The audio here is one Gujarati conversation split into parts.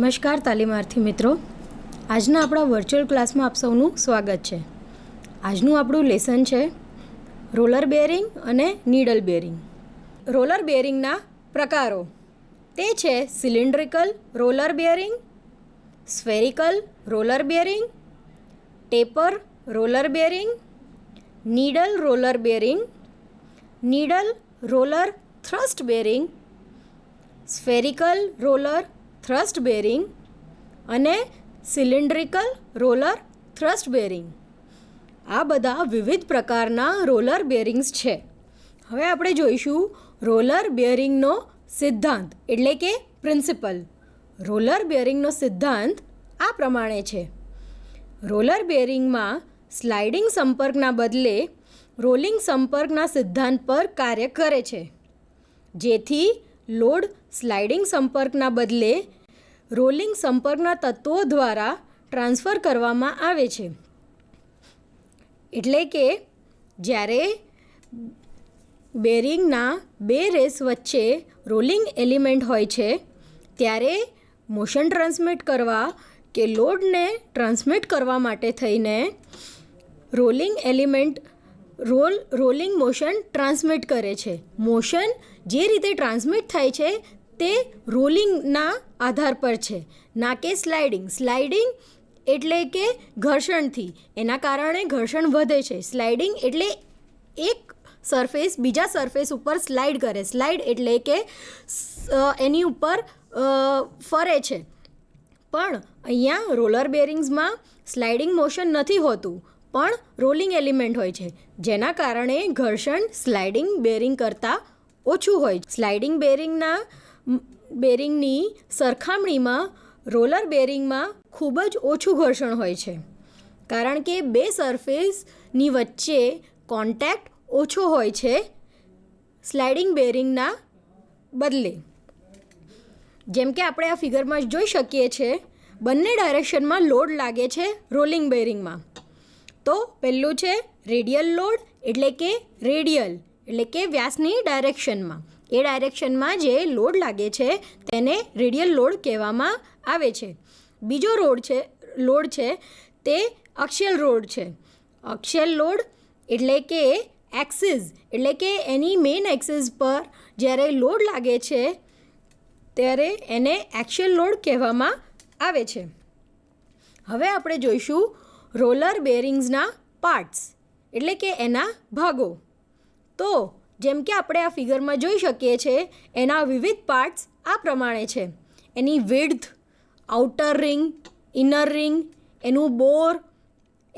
નમસ્કાર તાલીમાર્થી મિત્રો આજના આપણા વર્ચ્યુઅલ ક્લાસમાં આપ સૌનું સ્વાગત છે આજનું આપણું લેસન છે રોલર બેરિંગ અને નીડલ બેરિંગ રોલર બેરિંગના પ્રકારો તે છે cylindrical roller bearing spherical roller bearing taper roller bearing needle roller bearing needle roller thrust bearing spherical roller thrust bearing અને સિલિન્ડ્રિકલ રોલર થ્રસ્ટ બેરિંગ આ બધા વિવિધ પ્રકારના રોલર બેરિંગ્સ છે હવે આપણે જોઈશું રોલર બેરિંગનો સિદ્ધાંત એટલે કે પ્રિન્સિપલ રોલર બેરિંગનો સિદ્ધાંત આ પ્રમાણે છે રોલર બેરિંગમાં સ્લાઇડિંગ સંપર્કના બદલે રોલિંગ સંપર્કના સિદ્ધાંત પર કાર્ય કરે છે જેથી લોડ સ્લાઇડિંગ સંપર્કના બદલે રોલિંગ સંપર્કના તત્વો દ્વારા ટ્રાન્સફર કરવામાં આવે છે એટલે કે જ્યારે બેરિંગના બે રેસ વચ્ચે રોલિંગ એલિમેન્ટ હોય છે ત્યારે મોશન ટ્રાન્સમિટ કરવા કે લોડને ટ્રાન્સમિટ કરવા માટે થઈને rolling element roll rolling motion transmit કરે છે મોશન જે રીતે ટ્રાન્સમિટ થાય છે તે રોલિંગના આધાર પર છે ના કે સ્લાઇડિંગ સ્લાઇડિંગ એટલે કે ઘર્ષણથી એના કારણે ઘર્ષણ વધે છે સ્લાઇડિંગ એટલે એક સરફેસ બીજા સરફેસ ઉપર સ્લાઇડ કરે સ્લાઇડ એટલે કે એની ઉપર ફરે છે પણ અહીંયા રોલર બેરિંગ્સમાં સ્લાઇડિંગ મોશન નથી હોતું પણ રોલિંગ એલિમેન્ટ હોય છે જેના કારણે ઘર્ષણ સ્લાઇડિંગ બેરિંગ કરતાં ઓછું હોય સ્લાઇડિંગ બેરિંગના બેરિંગની સરખામણીમાં રોલર બેરિંગમાં ખૂબ જ ઓછું ઘર્ષણ હોય છે કારણ કે બે સરફેસની વચ્ચે કોન્ટેક્ટ ઓછો હોય છે સ્લાઇડિંગ બેરિંગના બદલે જેમ કે આપણે આ ફિગરમાં જોઈ શકીએ છીએ બંને ડાયરેક્શનમાં લોડ લાગે છે રોલિંગ બેરિંગમાં તો પહેલું છે રેડિયલ લોડ એટલે કે રેડિયલ એટલે કે વ્યાસની ડાયરેક્શનમાં એ ડાયરેક્શનમાં જે લોડ લાગે છે તેને રેડિયલ લોડ કહેવામાં આવે છે બીજો રોડ છે લોડ છે તે અક્ષિયલ રોડ છે અક્ષિયલ લોડ એટલે કે એક્સિસ એટલે કે એની મેઇન એક્સિસ પર જ્યારે લોડ લાગે છે ત્યારે એને એક્સિયલ લોડ કહેવામાં આવે છે હવે આપણે જોઈશું રોલર બેરિંગ્સના પાર્ટ્સ એટલે કે એના ભાગો તો જેમ કે આપણે આ ફિગરમાં જોઈ શકીએ છીએ એના વિવિધ પાર્ટ્સ આ પ્રમાણે છે એની width outer ring inner ring એનું બોર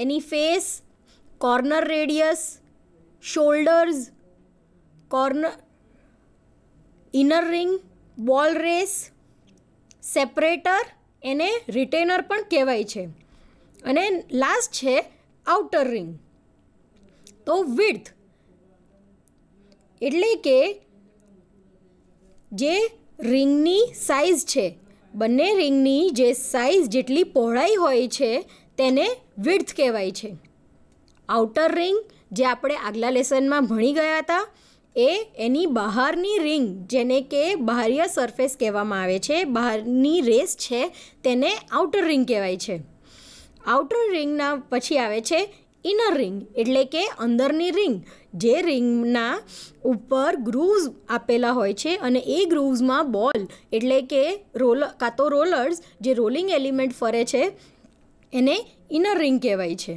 એની face corner radius shoulders corner inner ring ball race separator એને રિટેનર પણ કહેવાય છે અને લાસ્ટ છે આઉટર રિંગ તો વિડ્થ એટલે કે જે રિંગની સાઇઝ છે બંને રિંગની જે સાઇઝ જેટલી પહોળાઈ હોય છે તેને વિડ્થ કહેવાય છે આઉટર રિંગ જે આપણે આગલા લેસનમાં ભણી ગયા હતા એ એની બહારની રિંગ જેને કે બાહ્ય સરફેસ કહેવામાં આવે છે બહારની રેસ છે તેને આઉટર રિંગ કહેવાય છે આઉટર રિંગના પછી આવે છે ઇનર રિંગ એટલે કે અંદરની રિંગ જે રિંગના ઉપર ગ્રૂવ્સ આપેલા હોય છે અને એ ગ્રૂવ્સમાં બોલ એટલે કે રોલ કાં તો રોલર્સ જે રોલિંગ એલિમેન્ટ ફરે છે એને ઇનર રિંગ કહેવાય છે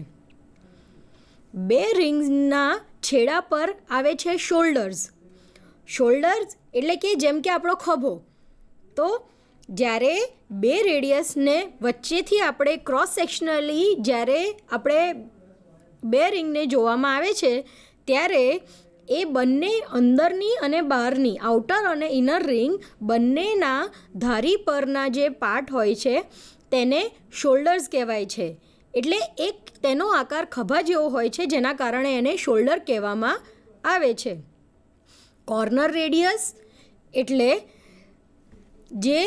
બે રિંગ્સના છેડા પર આવે છે શોલ્ડર્સ શોલ્ડર્સ એટલે કે જેમ કે આપણો ખભો તો જ્યારે બે રેડિયસને વચ્ચેથી આપણે ક્રોસ સેક્શનલી જ્યારે આપણે બે રિંગને જોવામાં આવે છે ત્યારે એ બંને અંદરની અને બહારની આઉટર અને ઇનર રિંગ બંનેના ધારી પરના જે પાર્ટ હોય છે તેને શોલ્ડર્સ કહેવાય છે એટલે એક તેનો આકાર ખભા જેવો હોય છે જેના કારણે એને શોલ્ડર કહેવામાં આવે છે કોર્નર રેડિયસ એટલે જે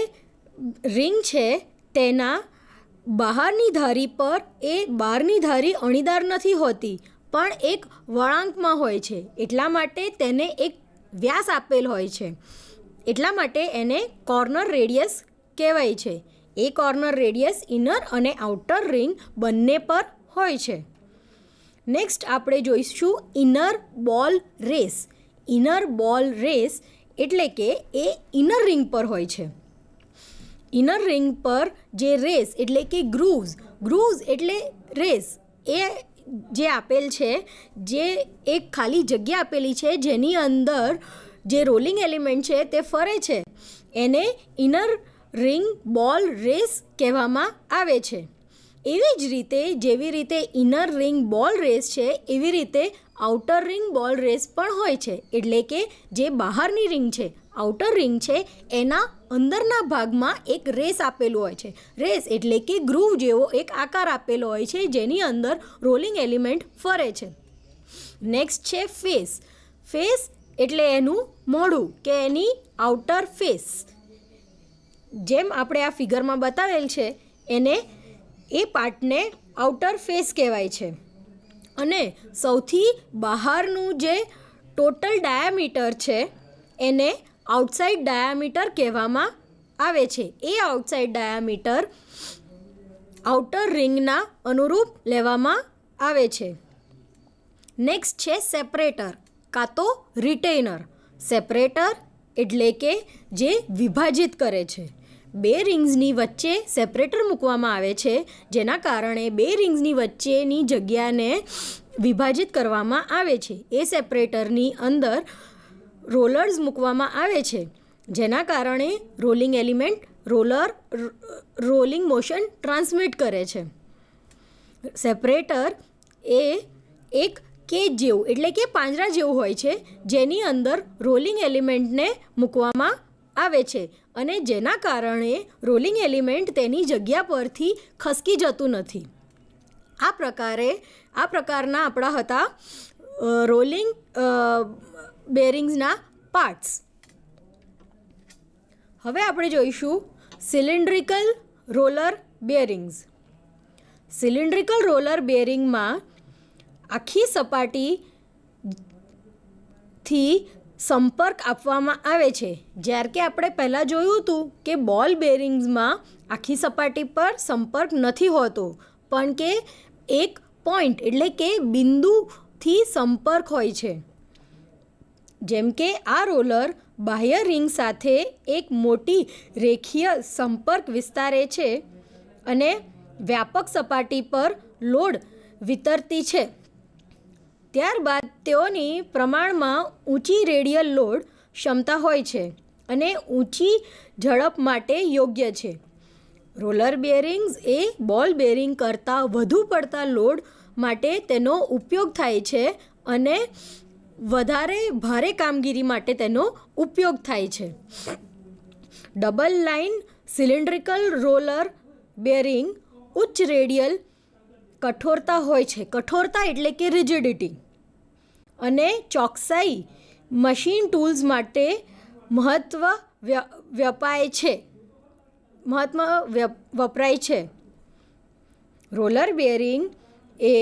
રિંગ છે તેના બહારની ધારી પર એ બહારની ધારી અણીદાર નથી હોતી પણ એક વળાંકમાં હોય છે એટલા માટે તેને એક વ્યાસ આપેલ હોય છે એટલા માટે એને કોર્નર રેડિયસ કહેવાય છે એ કોર્નર રેડિયસ ઇનર અને આઉટર રિંગ બંને પર હોય છે નેક્સ્ટ આપણે જોઈશું ઇનર બોલ રેસ ઇનર બોલ રેસ એટલે કે એ ઇનર રિંગ પર હોય છે ઇનર રિંગ પર જે રેસ એટલે કે ગ્રુવ્સ ગ્રુવ્સ એટલે રેસ એ જે આપેલ છે જે એક ખાલી જગ્યા આપેલી છે જેની અંદર જે રોલિંગ એલિમેન્ટ છે તે ફરે છે એને ઇનર રિંગ બોલ રેસ કહેવામાં આવે છે એવી જ રીતે જેવી રીતે ઇનર રિંગ બોલ રેસ છે એવી રીતે આઉટર રિંગ બોલ રેસ પણ હોય છે એટલે કે જે બહારની રિંગ છે આઉટર રિંગ છે એના અંદરના ભાગમાં એક રેસ આપેલું હોય છે રેસ એટલે કે ગ્રુવ જેવો એક આકાર આપેલો હોય છે જેની અંદર રોલિંગ એલિમેન્ટ ફરે છે નેક્સ્ટ છે ફેસ ફેસ એટલે એનું મોઢું કે એની આઉટર ફેસ જેમ આપણે આ ફિગરમાં બતાવેલ છે એને એ પાર્ટને આઉટર ફેસ કહેવાય છે અને સૌથી બહારનું જે ટોટલ ડાયામીટર છે એને આઉટસાઇડ ડાયામીટર કહેવામાં આવે છે એ આઉટસાઇડ ડાયામીટર આઉટર રિંગના અનુરૂપ લેવામાં આવે છે નેક્સ્ટ છે સેપરેટર કાં તો રિટેનર સેપરેટર એટલે કે જે વિભાજિત કરે છે બે રિંગ્સની વચ્ચે સેપરેટર મૂકવામાં આવે છે જેના કારણે બે રિંગ્સની વચ્ચેની જગ્યાને વિભાજિત કરવામાં આવે છે એ સેપરેટરની અંદર રોલર્સ મૂકવામાં આવે છે જેના કારણે rolling element roller rolling motion transmit કરે છે સેપરેટર એ એક કેજ જેવું એટલે કે પાંજરા જેવું હોય છે જેની અંદર રોલિંગ એલિમેન્ટને મૂકવામાં આવે છે અને જેના કારણે રોલિંગ એલિમેન્ટ તેની જગ્યા પરથી ખસકી જતું નથી આ પ્રકારે આ પ્રકારના આપણા હતા રોલિંગ બેરિંગ્સના પાર્ટ્સ હવે આપણે જોઈશું cylindrical roller bearings cylindrical roller બેરિંગમાં આખી સપાટીથી સંપર્ક આપવામાં આવે છે જ્યારે કે આપણે પહેલાં જોયું હતું કે બોલ બેરિંગ્સમાં આખી સપાટી પર સંપર્ક નથી હોતો પણ કે એક પોઈન્ટ એટલે કે બિંદુથી સંપર્ક હોય છે જેમ કે આ રોલર બાહ્ય રિંગ સાથે એક મોટી રેખીય સંપર્ક વિસ્તારે છે અને વ્યાપક સપાટી પર લોડ વિતરતી છે ત્યારબાદ તેઓની પ્રમાણમાં ઊંચી રેડિયલ લોડ ક્ષમતા હોય છે અને ઊંચી ઝડપ માટે યોગ્ય છે રોલર બેરિંગ્સ એ બોલ બેરિંગ કરતાં વધુ પડતા લોડ માટે તેનો ઉપયોગ થાય છે અને વધારે ભારે કામગીરી માટે તેનો ઉપયોગ થાય છે double line cylindrical roller bearing ઉચ્ચ રેડિયલ કઠોરતા હોય છે કઠોરતા એટલે કે રિજિડિટી અને ચોકસાઈ મશીન ટૂલ્સ માટે મહત્ત્વ વ્યાપાય છે મહત્વ વપરાય છે રોલર બેરિંગ એ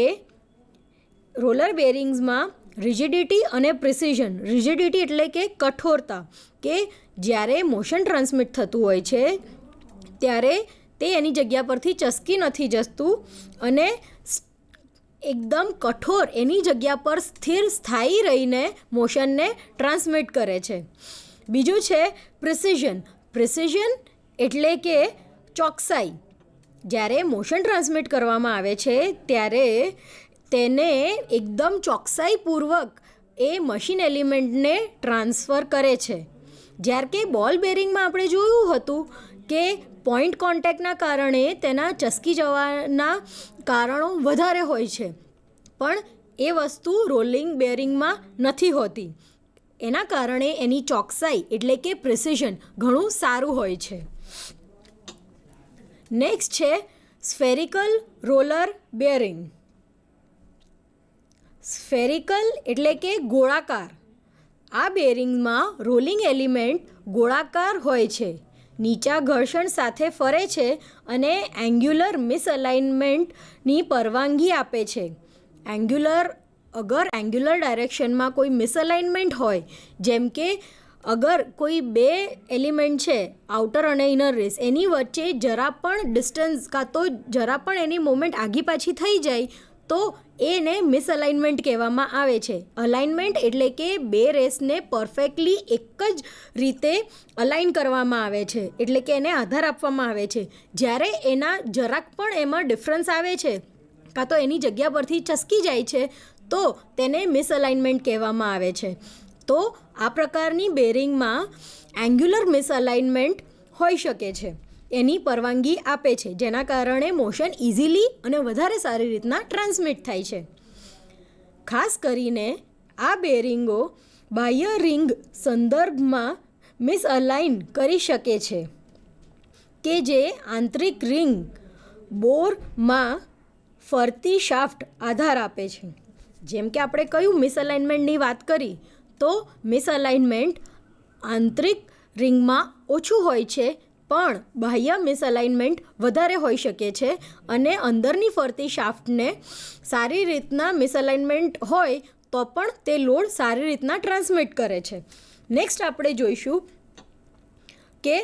રોલર બેરિંગ્સમાં રિજિડિટી અને પ્રિસિઝન રિજિડિટી એટલે કે કઠોરતા કે જ્યારે મોશન ટ્રાન્સમિટ થતું હોય છે ત્યારે તે એની જગ્યા પરથી ચસકી નથી જતું અને એકદમ કઠોર એની જગ્યા પર સ્થિર સ્થાયી રહીને મોશનને ટ્રાન્સમિટ કરે છે બીજું છે પ્રિસિઝન પ્રિસિઝન એટલે કે ચોકસાઈ જ્યારે મોશન ટ્રાન્સમિટ કરવામાં આવે છે ત્યારે તેને એકદમ ચોકસાઈપૂર્વક એ મશીન એલિમેન્ટને ટ્રાન્સફર કરે છે જ્યારે કે બોલ બેરિંગમાં આપણે જોયું હતું કે પોઈન્ટ કોન્ટેક્ટના કારણે તેના ચસકી જવાના કારણો વધારે હોય છે પણ એ વસ્તુ રોલિંગ બેરિંગમાં નથી હોતી એના કારણે એની ચોકસાઈ એટલે કે પ્રિસિઝન ઘણું સારું હોય છે નેક્સ્ટ છે સ્ફેરિકલ રોલર બેરિંગ સ્ફેરિકલ એટલે કે ગોળાકાર આ બેરિંગમાં રોલિંગ એલિમેન્ટ ગોળાકાર હોય છે નીચા ઘર્ષણ સાથે ફરે છે અને એંગ્યુલર મિસઅલાઇનમેન્ટની પરવાનગી આપે છે એંગ્યુલર અગર એંગ્યુલર ડાયરેક્શનમાં કોઈ મિસઅલાઇનમેન્ટ હોય જેમ કે અગર કોઈ બે એલિમેન્ટ છે આઉટર અને ઇનર રેસ એની વચ્ચે જરા પણ ડિસ્ટન્સ કાં તો જરા પણ એની મોમેન્ટ આગી પાછી થઈ જાય તો એને મિસઅલાઇનમેન્ટ કહેવામાં આવે છે અલાઇનમેન્ટ એટલે કે બે રેસને પરફેક્ટલી એક જ રીતે અલાઇન કરવામાં આવે છે એટલે કે એને આધાર આપવામાં આવે છે જ્યારે એના જરાક પણ એમાં ડિફરન્સ આવે છે કાં તો એની જગ્યા પરથી ચસકી જાય છે તો તેને મિસઅલાઇનમેન્ટ કહેવામાં આવે છે તો આ પ્રકારની બેરિંગમાં એંગ્યુલર મિસઅલાઇનમેન્ટ હોઈ શકે છે એની પરવાનગી આપે છે જેના કારણે મોશન ઇઝીલી અને વધારે સારી રીતના ટ્રાન્સમિટ થાય છે ખાસ કરીને આ બેરિંગો બાહ્ય રિંગ સંદર્ભમાં મિસઅલાઇન કરી શકે છે કે જે આંતરિક રિંગ બોરમાં ફરતી શાફ્ટ આધાર આપે છે જેમ કે આપણે કયું મિસઅલાઇનમેન્ટની વાત કરી તો મિસઅલાઇનમેન્ટ આંતરિક રિંગમાં ઓછું હોય છે પણ બાહ્ય મિસઅલાઇનમેન્ટ વધારે હોઈ શકે છે અને અંદરની ફરતી શાફ્ટને સારી રીતના મિસઅલાઇનમેન્ટ હોય તો પણ તે લોડ સારી રીતના ટ્રાન્સમિટ કરે છે નેક્સ્ટ આપણે જોઈશું કે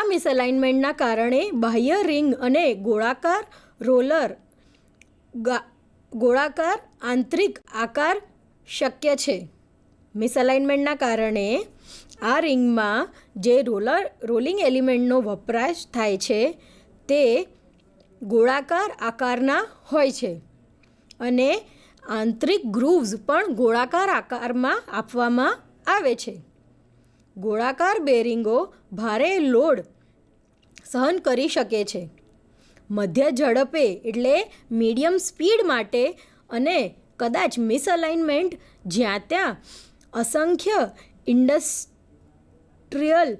આ મિસઅલાઇનમેન્ટના કારણે બાહ્ય રિંગ અને ગોળાકાર રોલર ગોળાકાર આંતરિક આકાર શક્ય છે મિસઅલાઇનમેન્ટના કારણે આ રિંગમાં જે રોલર રોલિંગ એલિમેન્ટનો વપરાશ થાય છે તે ગોળાકાર આકારના હોય છે અને આંતરિક ગ્રુવ્સ પણ ગોળાકાર આકારમાં આપવામાં આવે છે ગોળાકાર બેરિંગો ભારે લોડ સહન કરી શકે છે મધ્ય ઝડપે એટલે મીડિયમ સ્પીડ માટે અને કદાચ મિસઅલાઇનમેન્ટ જ્યાં ત્યાં અસંખ્ય ઇન્ડસ ટ્રિયલ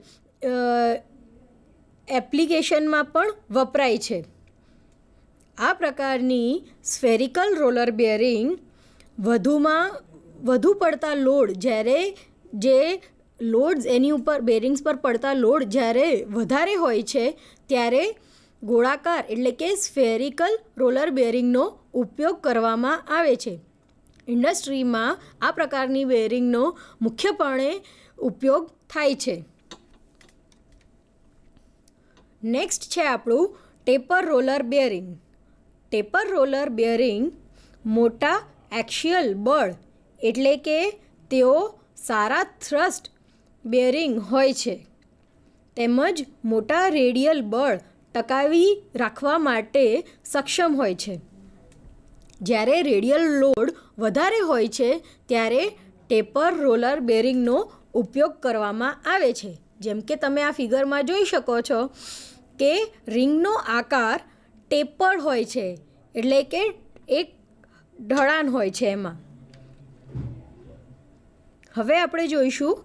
એપ્લિકેશનમાં પણ વપરાય છે આ પ્રકારની સ્ફેરિકલ રોલર બેરિંગ વધુમાં વધુ પડતા લોડ જ્યારે જે લોડ્સ એની ઉપર બેરિંગ્સ પર પડતા લોડ જ્યારે વધારે હોય છે ત્યારે ગોળાકાર એટલે કે સ્ફેરિકલ રોલર બેરિંગનો ઉપયોગ કરવામાં આવે છે ઇન્ડસ્ટ્રીમાં આ પ્રકારની બેરિંગનો મુખ્યપણે ઉપયોગ થાય છે નેક્સ્ટ છે આપણું taper roller bearing taper roller bearing મોટા એક્શિયલ બળ એટલે કે તેઓ સારા થ્રસ્ટ બેરિંગ હોય છે તેમજ મોટા રેડિયલ બળ ટકાવી રાખવા માટે સક્ષમ હોય છે જ્યારે રેડિયલ લોડ વધારે હોય છે ત્યારે ટેપર રોલર બેરિંગનો ઉપયોગ કરવામાં આવે છે જેમ કે તમે આ ફિગરમાં જોઈ શકો છો કે રિંગનો આકાર ટેપર હોય છે એટલે કે એક ઢળાણ હોય છે એમાં હવે આપણે જોઈશું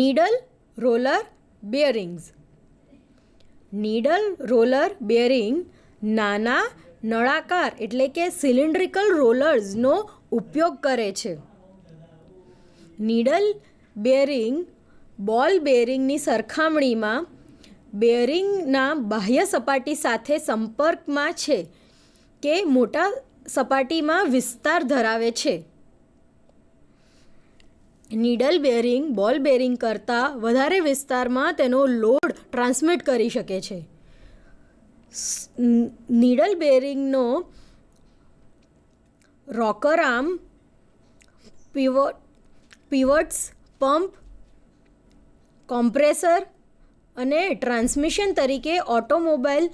needle roller bearings needle roller bearing નાના નળાકાર એટલે કે સિલિન્ડ્રિકલ રોલર્સનો ઉપયોગ કરે છે નીડલ બેરિંગ બોલ બેરિંગની સરખામણીમાં બેરિંગના બાહ્ય સપાટી સાથે સંપર્કમાં છે કે મોટા સપાટીમાં વિસ્તાર ધરાવે છે નીડલ બેરિંગ બોલ બેરિંગ કરતાં વધારે વિસ્તારમાં તેનો લોડ ટ્રાન્સમિટ કરી શકે છે નીડલ બેરિંગનો rocker arm pivot pivots pump compressor અને ટ્રાન્સમિશન તરીકે ઓટોમોબાઈલ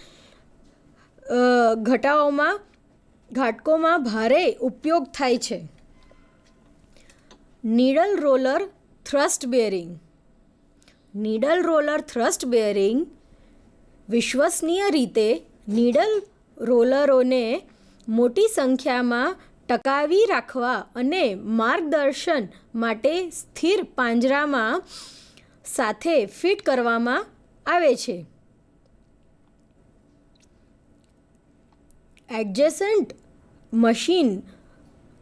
ઘટાઓમાં ઘાટકોમાં ભારે ઉપયોગ થાય છે needle roller thrust bearing needle roller thrust bearing વિશ્વસનીય રીતે નીડલ રોલરોને મોટી સંખ્યામાં ટકાવી રાખવા અને માર્ગદર્શન માટે સ્થિર પાંજરામાં સાથે ફિટ કરવામાં આવે છે એડજસન્ટ મશીન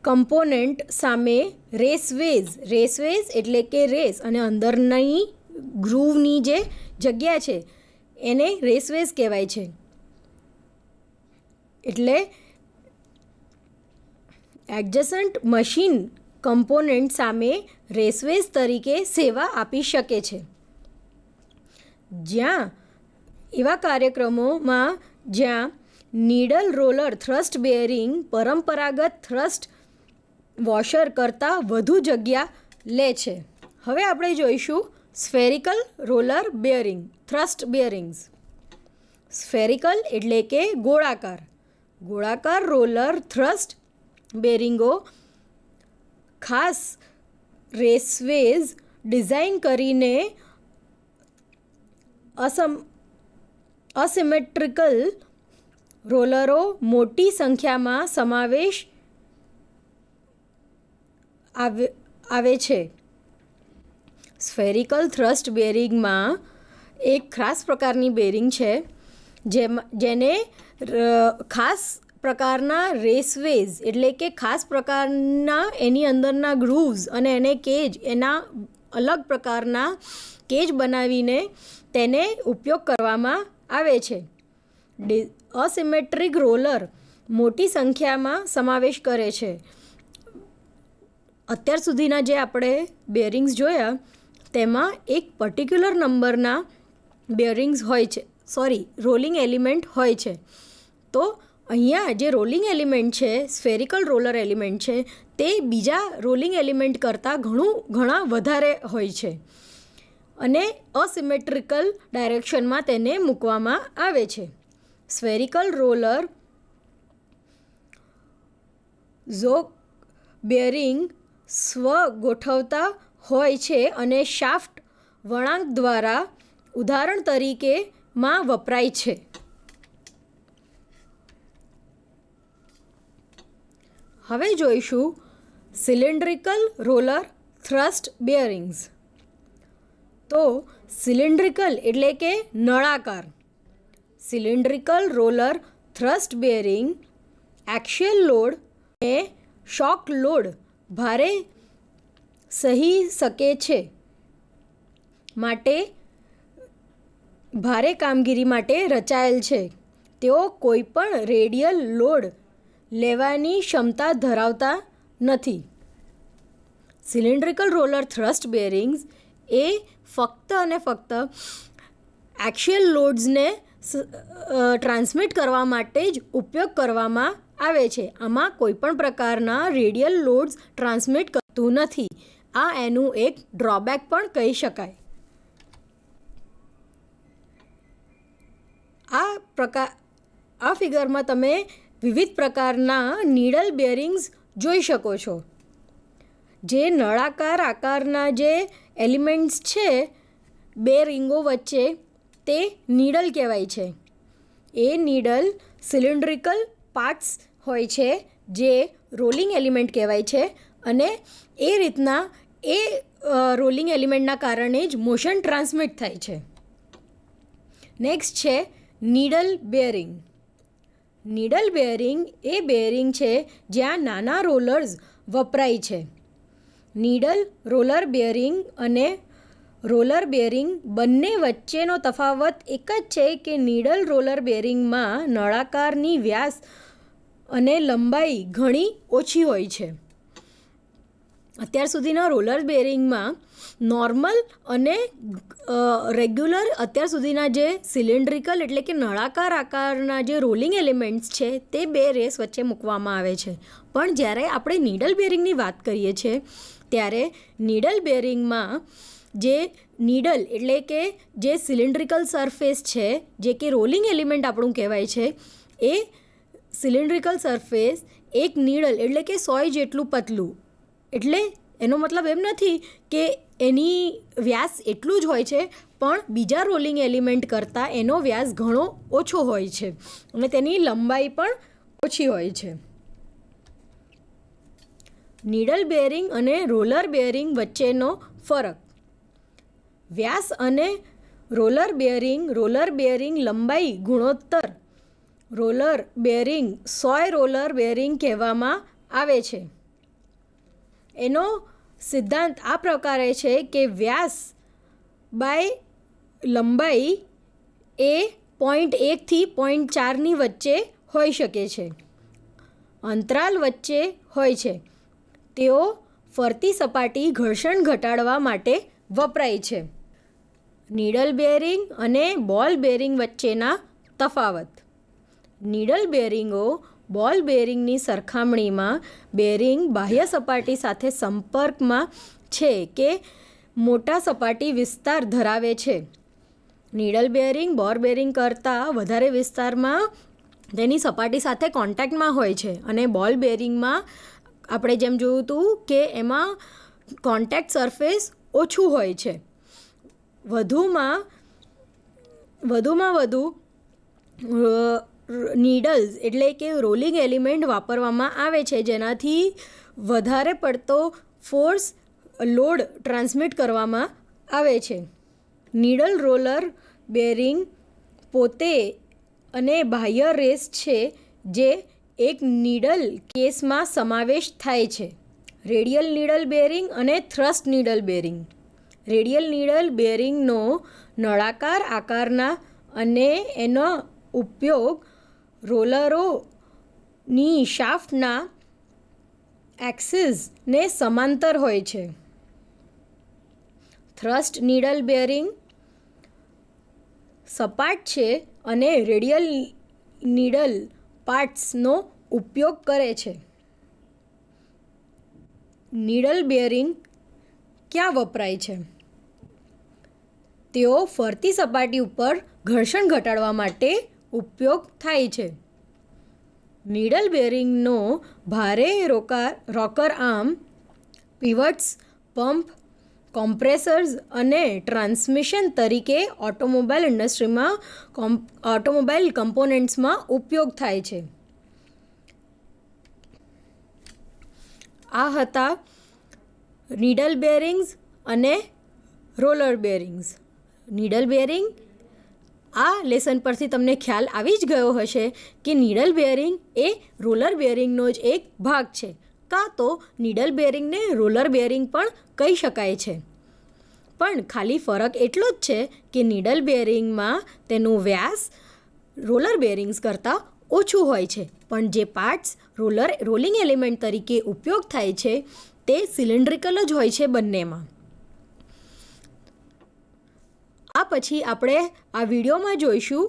કમ્પોનન્ટ સામે રેસવેઝ રેસવેઝ એટલે કે રેસ અને અંદરની ગ્રુવની જે જગ્યા છે એને રેસવેઝ કહેવાય છે એટલે એડજસન્ટ મશીન કમ્પોનન્ટ સામે રેસવેઝ તરીકે સેવા આપી શકે છે જ્યાં એવા કાર્યક્રમોમાં જ્યાં નીડલ રોલર થ્રસ્ટ બેરિંગ પરંપરાગત થ્રસ્ટ વોશર કરતાં વધુ જગ્યા લે છે હવે આપણે જોઈશું spherical roller bearing thrust bearings spherical એટલે કે ગોળાકાર ગોળાકાર રોલર થ્રસ્ટ બેરિંગો ખાસ રેસવેઝ ડિઝાઇન કરીને અસમ અસિમેટ્રિકલ રોલરો મોટી સંખ્યામાં સમાવેશ આવે છે સ્ફેરિકલ થ્રસ્ટ બેરિંગમાં એક ખાસ પ્રકારની બેરિંગ છે જેમાં જેને ખાસ પ્રકારના રેસવેઝ એટલે કે ખાસ પ્રકારના એની અંદરના ગ્રૂવ્સ અને એને કેજ એના અલગ પ્રકારના કેજ બનાવીને તેને ઉપયોગ કરવામાં આવે છે અસિમેટ્રિક રોલર મોટી સંખ્યામાં સમાવેશ કરે છે અત્યાર સુધીના જે આપણે બેરિંગ્સ જોયા તેમાં એક પર્ટિક્યુલર નંબરના બેરિંગ્સ હોય છે સોરી રોલિંગ એલિમેન્ટ હોય છે તો અહીંયા જે રોલિંગ એલિમેન્ટ છે સ્ફેરિકલ રોલર એલિમેન્ટ છે તે બીજા રોલિંગ એલિમેન્ટ કરતાં ઘણું ઘણા વધારે હોય છે અને અસિમેટ્રિકલ ડાયરેક્શનમાં તેને મૂકવામાં આવે છે સ્ફેરિકલ રોલર ઝોક બેરિંગ સ્વ ગોઠવતા હોય છે અને શાફ્ટ વળાંક દ્વારા ઉદાહરણ તરીકેમાં વપરાય છે હવે જોઈશું સિલિન્ડ્રિકલ રોલર થ્રસ્ટ બેરિંગ્સ તો સિલિન્ડ્રિકલ એટલે કે નળાકાર cylindrical roller thrust bearing axial load એ શોક લોડ ભારે સહી શકે છે માટે ભારે કામગીરી માટે રચાયેલ છે તેઓ કોઈપણ રેડિયલ લોડ લેવાની ક્ષમતા ધરાવતા નથી સિલિન્ડ્રિકલ રોલર થ્રસ્ટ બેરિંગ્સ એ ફક્ત અને ફક્ત એક્શિયલ લોડ્સને ટ્રાન્સમિટ કરવા માટે જ ઉપયોગ કરવામાં આવે છે આમાં કોઈપણ પ્રકારના રેડિયલ લોડ્સ ટ્રાન્સમિટ કરતું નથી આ એનું એક ડ્રોબેક પણ કહી શકાય આ પ્રકાર આ ફિગરમાં તમે વિવિધ પ્રકારના નીડલ બેરિંગ્સ જોઈ શકો છો જે નળાકાર આકારના જે એલિમેન્ટ્સ છે બે રિંગો વચ્ચે તે નીડલ કહેવાય છે એ નીડલ સિલિન્ડ્રિકલ પાર્ટ્સ હોય છે જે રોલિંગ એલિમેન્ટ કહેવાય છે અને એ રીતના એ રોલિંગ એલિમેન્ટના કારણે જ મોશન ટ્રાન્સમિટ થાય છે નેક્સ્ટ છે નીડલ બેરિંગ નીડલ બેરિંગ એ બેરિંગ છે જ્યાં નાના રોલર્સ વપરાય છે નીડલ રોલર બેરિંગ અને રોલર બેરિંગ બંને વચ્ચેનો તફાવત એક જ છે કે નીડલ રોલર બેરિંગમાં નળાકારની વ્યાસ અને લંબાઈ ઘણી ઓછી હોય છે અત્યાર સુધીના રોલર બેરિંગમાં નોર્મલ અને રેગ્યુલર અત્યાર સુધીના જે સિલિન્ડ્રિકલ એટલે કે નળાકાર આકારના જે રોલિંગ એલિમેન્ટ્સ છે તે બે રેસ વચ્ચે મૂકવામાં આવે છે પણ જ્યારે આપણે નીડલ બેરિંગની વાત કરીએ છીએ ત્યારે નીડલ બેરિંગમાં જે નીડલ એટલે કે જે સિલિન્ડ્રિકલ સરફેસ છે જે કે રોલિંગ એલિમેન્ટ આપણું કહેવાય છે એ સિલિન્ડ્રિકલ સરફેસ એક નીડલ એટલે કે સોય જેટલું પતલું એટલે એનો મતલબ એમ નથી કે એની વ્યાસ એટલું જ હોય છે પણ બીજા રોલિંગ એલિમેન્ટ કરતાં એનો વ્યાસ ઘણો ઓછો હોય છે અને તેની લંબાઈ પણ ઓછી હોય છે નીડલ બેરિંગ અને રોલર બેરિંગ વચ્ચેનો ફરક વ્યાસ અને રોલર બેરિંગ રોલર બેરિંગ લંબાઈ ગુણોત્તર રોલર બેરિંગ સોય રોલર બેરિંગ કહેવામાં આવે છે એનો સિદ્ધાંત આ પ્રકારે છે કે વ્યાસ બાય લંબાઈ એ પોઈન્ટ એકથી પોઈન્ટ ચારની વચ્ચે હોઈ શકે છે અંતરાલ વચ્ચે હોય છે તેઓ ફરતી સપાટી ઘર્ષણ ઘટાડવા માટે વપરાય છે નીડલ બેરિંગ અને બોલ બેરિંગ વચ્ચેના તફાવત નીડલ બેરિંગો બોલ બેરિંગની સરખામણીમાં બેરિંગ બાહ્ય સપાટી સાથે સંપર્કમાં છે કે મોટા સપાટી વિસ્તાર ધરાવે છે નીડલ બેરિંગ બોર બેરિંગ કરતાં વધારે વિસ્તારમાં તેની સપાટી સાથે કોન્ટેક્ટમાં હોય છે અને બોલ બેરિંગમાં આપણે જેમ જોયું હતું કે એમાં કોન્ટેક્ટ સરફેસ ઓછું હોય છે વધુમાં વધુમાં વધુ નીડલ્સ એટલે કે રોલિંગ એલિમેન્ટ વાપરવામાં આવે છે જેનાથી વધારે પડતો ફોર્સ લોડ ટ્રાન્સમિટ કરવામાં આવે છે નીડલ રોલર બેરિંગ પોતે અને બાહ્ય રેસ છે જે એક નીડલ કેસમાં સમાવેશ થાય છે રેડિયલ નીડલ બેરિંગ અને thrust needle bearing radial needle બેરિંગનો નળાકાર આકારના અને એનો ઉપયોગ રોલરોની શાફ્ટના એક્સિસને સમાંતર હોય છે થ્રસ્ટ નીડલ બેરિંગ સપાટ છે અને રેડિયલ નીડલ પાર્ટ્સનો ઉપયોગ કરે છે નીડલ બેરિંગ ક્યાં વપરાય છે તેઓ ફરતી સપાટી ઉપર ઘર્ષણ ઘટાડવા માટે ઉપયોગ થાય છે નીડલ બેરિંગનો ભારે rocker rocker arm pivots pump compressors અને ટ્રાન્સમિશન તરીકે ઓટોમોબાઈલ ઇન્ડસ્ટ્રીમાં કોમ ઓટોમોબાઈલ કમ્પોનન્ટ્સમાં ઉપયોગ થાય છે આ હતા નીડલ બેરિંગ્સ અને રોલર બેરિંગ્સ નીડલ બેરિંગ આ લેસન પરથી તમને ખ્યાલ આવી જ ગયો હશે કે નીડલ બેરિંગ એ રોલર બેરિંગનો જ એક ભાગ છે કાં તો નીડલ બેરિંગને રોલર બેરિંગ પણ કહી શકાય છે પણ ખાલી ફરક એટલો જ છે કે નીડલ બેરિંગમાં તેનું વ્યાસ રોલર બેરિંગ્સ કરતાં ઓછું હોય છે પણ જે પાર્ટ્સ રોલર રોલિંગ એલિમેન્ટ તરીકે ઉપયોગ થાય છે તે સિલિન્ડ્રિકલ જ હોય છે બંનેમાં આ પછી આપણે આ વિડીયોમાં જોઈશું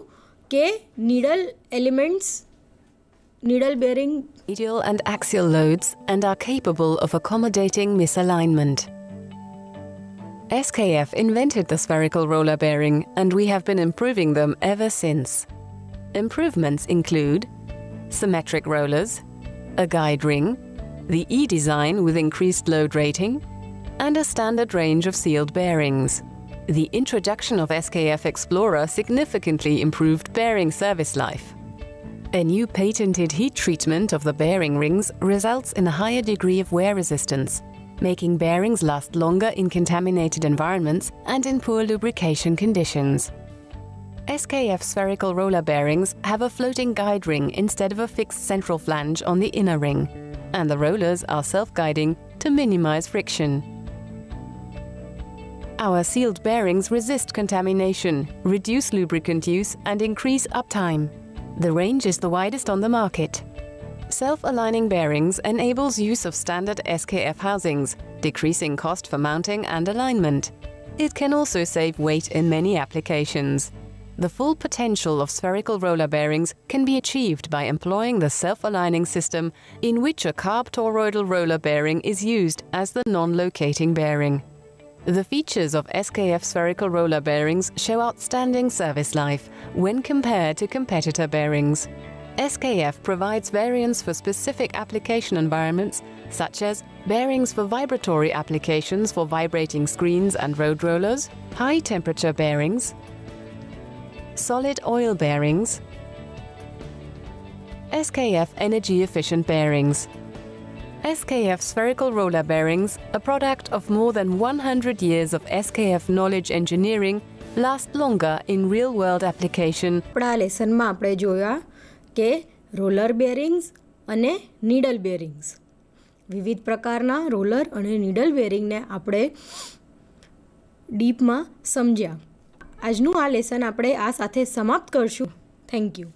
કે needle elements needle bearing radial and axial loads and are capable of accommodating misalignment. SKF invented the spherical roller bearing and we have been improving them ever since. Improvements include symmetric rollers, a guide ring, the E-design with increased load rating, and a standard range of sealed bearings. The introduction of SKF Explorer significantly improved bearing service life. A new patented heat treatment of the bearing rings results in a higher degree of wear resistance, making bearings last longer in contaminated environments and in poor lubrication conditions. SKF spherical roller bearings have a floating guide ring instead of a fixed central flange on the inner ring, and the rollers are self-guiding to minimize friction our sealed bearings resist contamination, reduce lubricant use and increase uptime. The range is the widest on the market. Self-aligning bearings enables use of standard SKF housings, decreasing cost for mounting and alignment. It can also save weight in many applications. The full potential of spherical roller bearings can be achieved by employing the self-aligning system in which a carb toroidal roller bearing is used as the non-locating bearing. The features of SKF spherical roller bearings show outstanding service life when compared to competitor bearings. SKF provides variants for specific application environments, such as bearings for vibratory applications for vibrating screens and road rollers, high temperature bearings, solid oil bearings, SKF energy efficient bearings, SKF spherical roller bearings, a product of more than 100 years of SKF knowledge engineering, last longer in real-world application. આપણા લેસનમાં આપણે જોયા કે રોલર બેરિંગ્સ અને નીડલ બેરિંગ્સ વિવિધ પ્રકારના રોલર અને નીડલ બેરિંગને આપણે ડીપમાં સમજ્યા આજનું આ લેસન આપણે આ સાથે સમાપ્ત કરશું થેન્ક યુ